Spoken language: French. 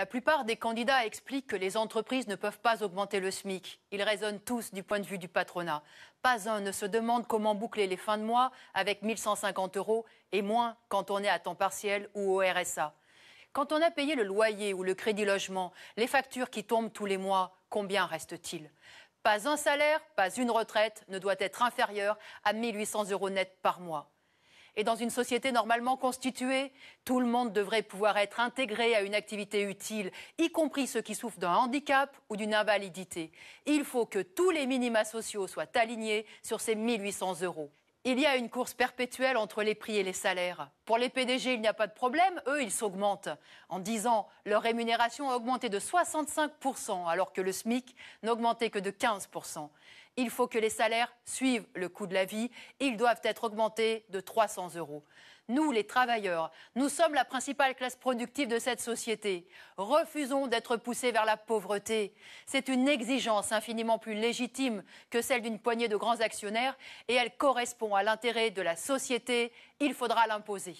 La plupart des candidats expliquent que les entreprises ne peuvent pas augmenter le SMIC. Ils raisonnent tous du point de vue du patronat. Pas un ne se demande comment boucler les fins de mois avec 1150 euros et moins quand on est à temps partiel ou au RSA. Quand on a payé le loyer ou le crédit logement, les factures qui tombent tous les mois, combien reste-t-il Pas un salaire, pas une retraite ne doit être inférieur à 1800 euros net par mois. Et dans une société normalement constituée, tout le monde devrait pouvoir être intégré à une activité utile, y compris ceux qui souffrent d'un handicap ou d'une invalidité. Il faut que tous les minima sociaux soient alignés sur ces 1800 euros. Il y a une course perpétuelle entre les prix et les salaires. Pour les PDG, il n'y a pas de problème, eux, ils s'augmentent. En 10 ans, leur rémunération a augmenté de 65%, alors que le SMIC n'augmentait que de 15%. Il faut que les salaires suivent le coût de la vie, ils doivent être augmentés de 300 euros. Nous, les travailleurs, nous sommes la principale classe productive de cette société. Refusons d'être poussés vers la pauvreté. C'est une exigence infiniment plus légitime que celle d'une poignée de grands actionnaires et elle correspond à l'intérêt de la société, il faudra l'imposer.